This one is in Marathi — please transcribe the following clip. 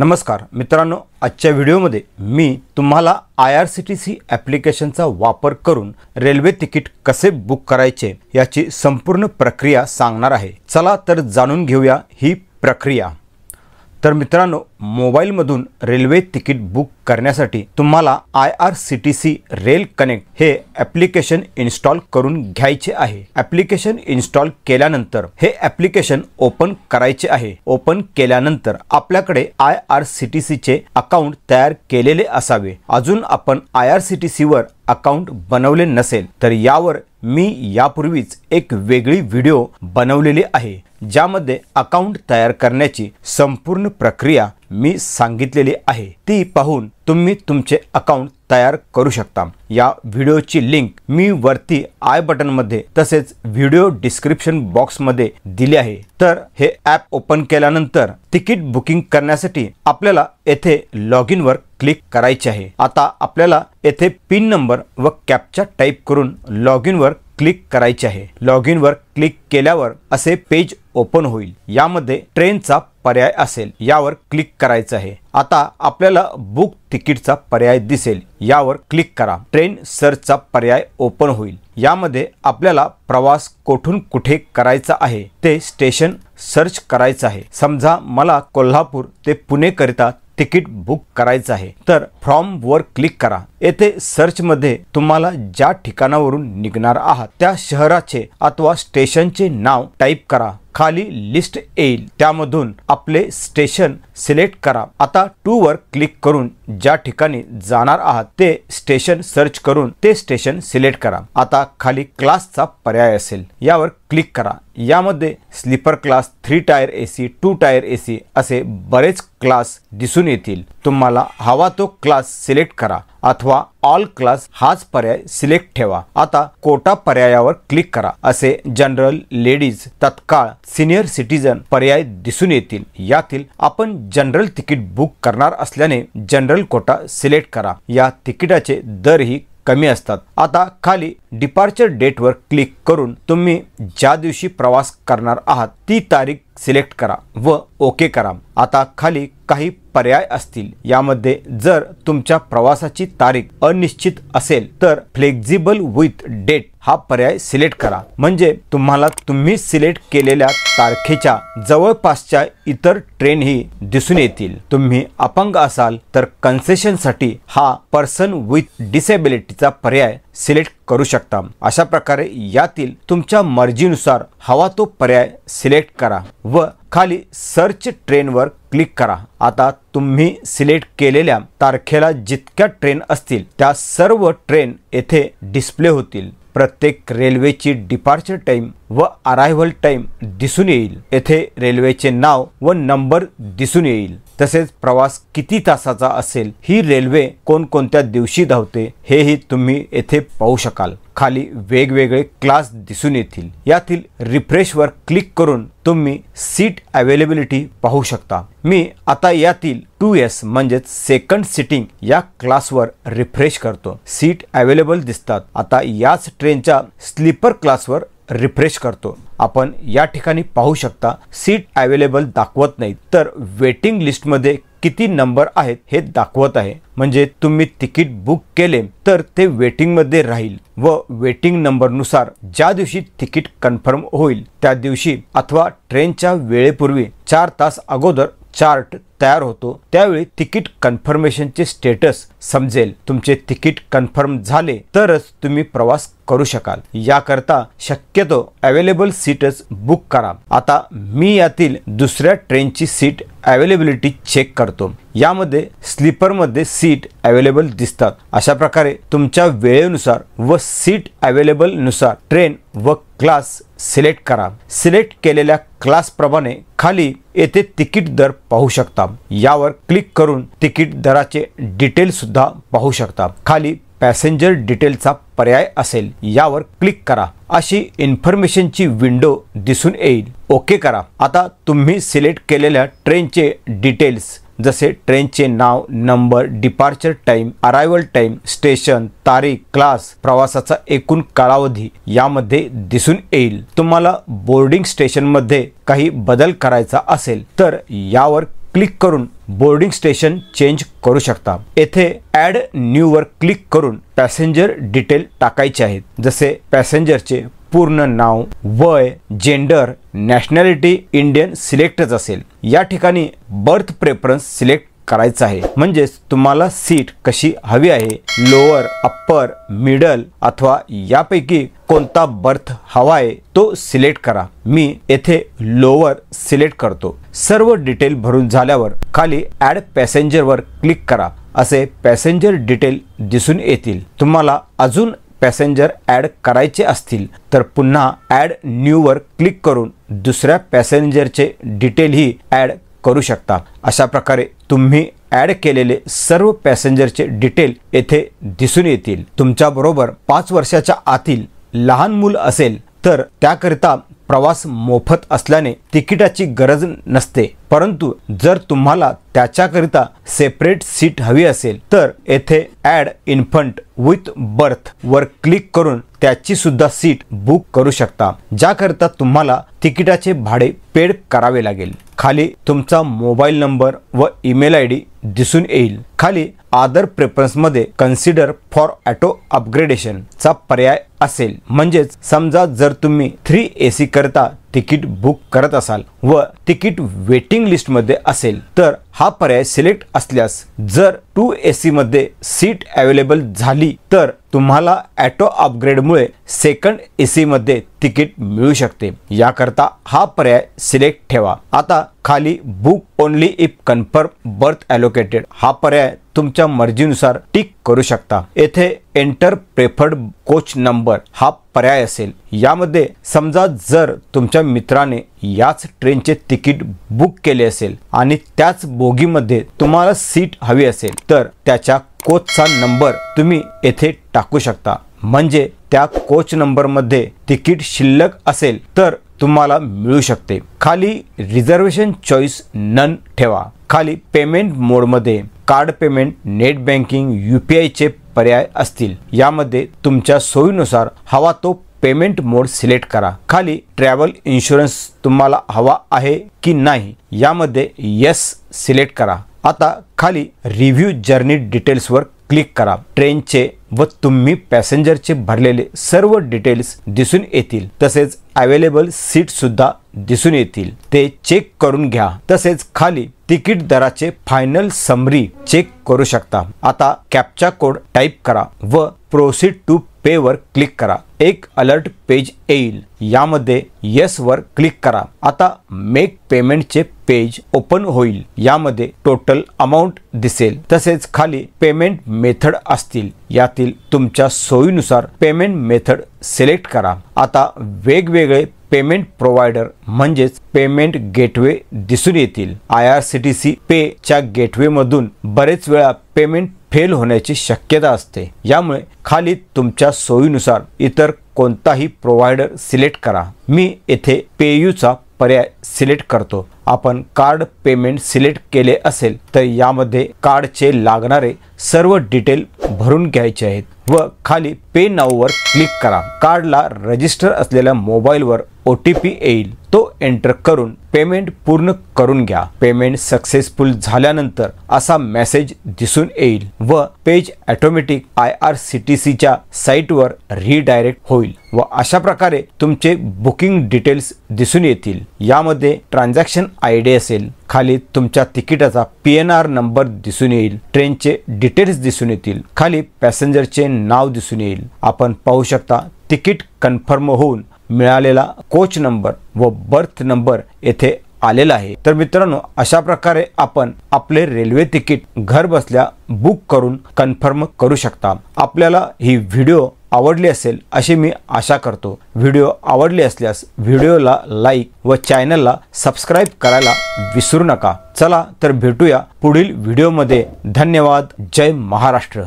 नमस्कार मित्रांनो आजच्या व्हिडिओमध्ये मी तुम्हाला I R C T C ॲप्लिकेशनचा वापर करून रेल्वे तिकीट कसे बुक करायचे याची संपूर्ण प्रक्रिया सांगणार आहे चला तर जाणून घेऊया ही प्रक्रिया तर मित्रांनो मोबाईलमधून रेल्वे तिकीट बुक करण्यासाठी तुम्हाला I R C T C rail connect हे ॲप्लिकेशन इन्स्टॉल करून घ्यायचे आहे ॲप्लिकेशन इन्स्टॉल केल्यानंतर हे ॲप्लिकेशन ओपन करायचे आहे ओपन केल्यानंतर आपल्याकडे आय आर सी टी सीचे अकाउंट तयार केलेले असावे अजून आपण आय आर सी टी सीवर अकाउंट बनवले नसेल तर यावर मी यापूर्वीच एक वेगळी व्हिडिओ बनवलेली आहे ज्यामध्ये अकाउंट तयार करण्याची संपूर्ण प्रक्रिया मी सांगितलेली आहे ती पाहून तुम्ही तुमचे अकाउंट तयार करू शकता या व्हिडिओची लिंक मी वरती आय बटनमध्ये तसेच व्हिडिओ डिस्क्रिप्शन बॉक्स बॉक्समध्ये दिले आहे तर हे ॲप ओपन केल्यानंतर तिकीट बुकिंग करण्यासाठी आपल्याला येथे लॉग इनवर क्लिक करायचे आहे आता आपल्याला येथे पिन नंबर व कॅपचा टाईप करून लॉग इनवर क्लिक करायचे आहे लॉग इनवर क्लिक केल्यावर असे पेज ओपन होईल यामध्ये ट्रेनचा पर्याय असेल यावर क्लिक करायचं आहे आता आपल्याला बुक तिकीटचा पर्याय दिसेल यावर क्लिक करा ट्रेन सर्चचा पर्याय ओपन होईल यामध्ये आपल्याला प्रवास कोठून कुठे करायचा आहे ते स्टेशन सर्च करायचं आहे समजा मला कोल्हापूर ते पुणे करिता तिकीट बुक करायचं आहे तर फ्रॉम वर क्लिक करा येथे सर्च मध्ये तुम्हाला ज्या ठिकाणावरून निघणार आहात त्या शहराचे अथवा स्टेशनचे नाव टाईप करा खाली लिस्ट येईल त्यामधून आपले स्टेशन सिलेक्ट करा आता टू वर क्लिक करून ज्या ठिकाणी जाणार आहात ते स्टेशन सर्च करून ते स्टेशन सिलेक्ट करा आता खाली क्लासचा पर्याय असेल यावर क्लिक करा यामध्ये sleeper class three tier AC two tier AC असे बरेच क्लास दिसून येतील तुम्हाला हवा तो क्लास सिलेक्ट करा अथवा ऑल क्लास हाच पर्याय सिलेक्ट ठेवा आता कोटा पर्यायावर क्लिक करा असे general ladies Tatkal senior citizen पर्याय दिसून येतील यातील आपण जनरल तिकीट बुक करणार असल्याने जनरल कोटा सिलेक्ट करा या तिकिटाचे दरही कमी असतात आता खाली डिपार्चर डेटवर क्लिक करून तुम्ही ज्या दिवशी प्रवास करणार आहात ती तारीख सिलेक्ट करा व ओके करा आता खाली काही पर्याय असतील यामध्ये जर तुमच्या प्रवासाची तारीख अनिश्चित असेल तर फ्लेक्झिबल विथ डेट हा पर्याय सिलेक्ट करा म्हणजे तुम्हाला तुम्ही सिलेक्ट केलेल्या तारखेच्या जवळपासच्या इतर ट्रेनही दिसून येतील तुम्ही अपंग असाल तर कन्सेशनसाठी हा पर्सन विथ डिसेबिलिटीचा पर्याय सिलेक्ट करू शकता अशा प्रकारे यातील तुमच्या मर्जीनुसार हवा तो पर्याय सिलेक्ट करा व खाली सर्च ट्रेनवर क्लिक करा आता तुम्ही सिलेक्ट केलेल्या तारखेला जितक्या ट्रेन असतील त्या सर्व ट्रेन येथे डिस्प्ले होतील प्रत्येक रेल्वेची डिपार्चर टाईम व अरायव्हल टाईम दिसून येईल येथे रेल्वेचे नाव व नंबर दिसून येईल तसेच प्रवास किती तासाचा असेल ही रेल्वे कोणकोणत्या दिवशी धावते हेही तुम्ही येथे पाहू शकाल खाली वेगवेगळे क्लास दिसून येतील यातील रिफ्रेशवर क्लिक करून तुम्ही सीट अवेलेबिलिटी पाहू शकता मी आता यातील टू एस म्हणजेच सेकंड सिटिंग या क्लासवर रिफ्रेश करतो सीट अवेलेबल दिसतात आता याच ट्रेनच्या स्लीपर क्लासवर रिफ्रेश करतो आपण या ठिकाणी पाहू शकता सीट अवेलेबल दाखवत नाही तर वेटिंग लिस्टमध्ये किती नंबर आहेत हे दाखवत आहे म्हणजे तुम्ही तिकीट बुक केले तर ते वेटिंगमध्ये राहील व वेटिंग नंबरनुसार ज्या दिवशी तिकीट कन्फर्म होईल त्या दिवशी अथवा ट्रेनच्या वेळेपूर्वी चार तास अगोदर चार्ट तयार होतो त्यावेळी तिकीट कन्फर्मेशनचे स्टेटस समजेल तुमचे तिकीट कन्फर्म झाले तरच तुम्ही प्रवास करू शकाल याकरता शक्यतो अवेलेबल सीटच बुक करा आता मी यातील दुसऱ्या ट्रेनची सीट अवेलेबिलिटी चेक करतो यामध्ये स्लीपरमध्ये सीट अवेलेबल दिसतात अशा प्रकारे तुमच्या वेळेनुसार व सीट अवेलेबल नुसार ट्रेन व क्लास सिलेक्ट करा सिलेक्ट केलेल्या क्लासप्रमाणे खाली येथे तिकीट दर पाहू शकता शकता यावर क्लिक करून तिकीट दराचे डिटेल सुद्धा पाहू शकता खाली पॅसेंजर डिटेलचा पर्याय असेल यावर क्लिक करा अशी इन्फॉर्मेशनची विंडो दिसून येईल ओके करा आता तुम्ही सिलेक्ट केलेल्या ट्रेनचे डिटेल्स जसे ट्रेनचे नाव number departure time arrival time station तारीख क्लास प्रवासाचा एकूण कालावधी यामध्ये दिसून येईल तुम्हाला बोर्डिंग स्टेशनमध्ये काही बदल करायचा असेल तर यावर क्लिक करून बोर्डिंग स्टेशन चेंज करू शकता येथे न्यू वर क्लिक करून पॅसेंजर डिटेल टाकायचे आहेत जसे पॅसेंजरचे पूर्ण नाव वय जेंडर नॅशनॅलिटी इंडियन सिलेक्टच असेल या ठिकाणी बर्थ प्रेफरन्स सिलेक्ट करायचं आहे म्हणजेच तुम्हाला सीट कशी हवी आहे लोअर अप्पर मिडल अथवा यापैकी कोणता बर्थ हवा आहे तो सिलेक्ट करा मी येथे लोअर सिलेक्ट करतो सर्व डिटेल भरून झाल्यावर खाली ऍड पॅसेंजर वर क्लिक करा असे पॅसेंजर डिटेल दिसून येतील तुम्हाला अजून पॅसेंजर ऍड करायचे असतील तर पुन्हा ऍड न्यू वर क्लिक करून दुसऱ्या पॅसेंजरचे डिटेलही ऍड करू शकता अशा प्रकारे तुम्ही ऍड केलेले सर्व पॅसेंजरचे डिटेल येथे दिसून येतील तुमच्याबरोबर पाच वर्षाच्या आतील लहान मूल असेल तर त्याकरिता प्रवास मोफत असल्याने तिकिटाची गरज नसते परंतु जर तुम्हाला त्याच्याकरिता सेपरेट सीट हवी असेल तर येथे ॲड इन्फंट विथ बर्थ वर क्लिक करून त्याची सुद्धा सीट बुक करू शकता ज्याकरिता तुम्हाला तिकिटाचे भाडे पेड करावे लागेल खाली तुमचा मोबाईल नंबर व ईमेल आय डी दिसून येईल खाली आदर प्रेफरन्समध्ये कन्सिडर फॉर अपग्रेडेशन चा पर्याय असेल म्हणजेच समजा जर तुम्ही थ्री ए सी करता तिकीट बुक करत असाल व तिकीट वेटिंग लिस्ट मध्ये असेल तर हा पर्याय सिलेक्ट असल्यास जर टू ए मध्ये सीट अवेलेबल झाली तर तुम्हाला ॲटो अपग्रेडमुळे सेकंड ए सीमध्ये तिकीट मिळू शकते याकरता हा पर्याय सिलेक्ट ठेवा आता खाली book only if confirm berth allocated हा पर्याय तुमच्या मर्जीनुसार टिक करू शकता येथे एंटर प्रेफर्ड कोच नंबर हा पर्याय असेल यामध्ये समजा जर तुमच्या मित्राने याच ट्रेनचे तिकीट बुक केले असेल आणि त्याच बोगीमध्ये तुम्हाला सीट हवी असेल तर त्याच्या कोचचा नंबर तुम्ही येथे टाकू शकता म्हणजे त्या कोच नंबरमध्ये तिकीट शिल्लक असेल तर तुम्हाला मिळू शकते खाली रिझर्वेशन चॉईस नन ठेवा खाली पेमेंट मोडमध्ये card payment net banking U पर्याय असतील यामध्ये तुमच्या सोयीनुसार हवा तो पेमेंट मोड सिलेक्ट करा खाली ट्रॅव्हल इन्शुरन्स तुम्हाला हवा आहे की नाही यामध्ये येस सिलेक्ट करा आता खाली रिव्ह्यू जर्नी डिटेल्सवर क्लिक करा ट्रेनचे व तुम्ही पॅसेंजरचे भरलेले सर्व डिटेल्स दिसून येतील तसेच अवेलेबल सीट सुद्धा दिसून येतील ते चेक करून घ्या तसेच खाली तिकीट दराचे फायनल समरी चेक करू शकता आता कॅपचा कोड टाईप करा व प्रोसीड टू पे वर क्लिक करा एक अलर्ट पेज येईल यामध्ये येस वर क्लिक करा आता मेक पेमेंटचे पेज ओपन होईल यामध्ये टोटल अमाऊंट दिसेल तसेच खाली पेमेंट मेथड असतील यातील तुमच्या सोयीनुसार पेमेंट मेथड सिलेक्ट करा आता वेगवेगळे पेमेंट प्रोव्हायडर म्हणजेच पेमेंट गेटवे दिसून येतील I R C T C pay च्या गेटवे मधून बरेच वेळा पेमेंट फेल होण्याची शक्यता असते यामुळे खाली तुमच्या सोयीनुसार इतर कोणताही प्रोव्हायडर सिलेक्ट करा मी येथे पेयूचा पर्याय सिलेक्ट करतो आपण कार्ड पेमेंट सिलेक्ट केले असेल तर यामध्ये कार्डचे लागणारे सर्व डिटेल भरून घ्यायचे आहेत व खाली पे वर क्लिक करा कार्डला रजिस्टर असलेल्या मोबाईलवर ओ टी पी येईल तो एंटर करून पेमेंट पूर्ण करून घ्या पेमेंट सक्सेसफुल झाल्यानंतर असा मेसेज दिसून येईल व page automatic I R C T सीच्या साईटवर रिडायरेक्ट होईल व अशा प्रकारे तुमचे बुकिंग डिटेल्स दिसून येतील यामध्ये ट्रान्झॅक्शन आय असेल खाली तुमच्या तिकिटाचा पी एन आर नंबर दिसून येईल ट्रेनचे डिटेल्स दिसून येतील खाली पॅसेंजरचे नाव दिसून येईल आपण पाहू शकता तिकीट कन्फर्म होऊन मिळालेला कोच नंबर व बर्थ नंबर येथे आलेला आहे तर मित्रांनो अशा प्रकारे आपण आपले रेल्वे तिकीट घर बसल्या बुक करून कन्फर्म करू शकता आपल्याला ही व्हिडिओ आवडली असेल अशी मी आशा करतो व्हिडिओ आवडली असल्यास व्हिडिओला लाईक व चॅनलला सबस्क्राईब करायला विसरू नका चला तर भेटूया पुढील व्हिडिओमध्ये धन्यवाद जय महाराष्ट्र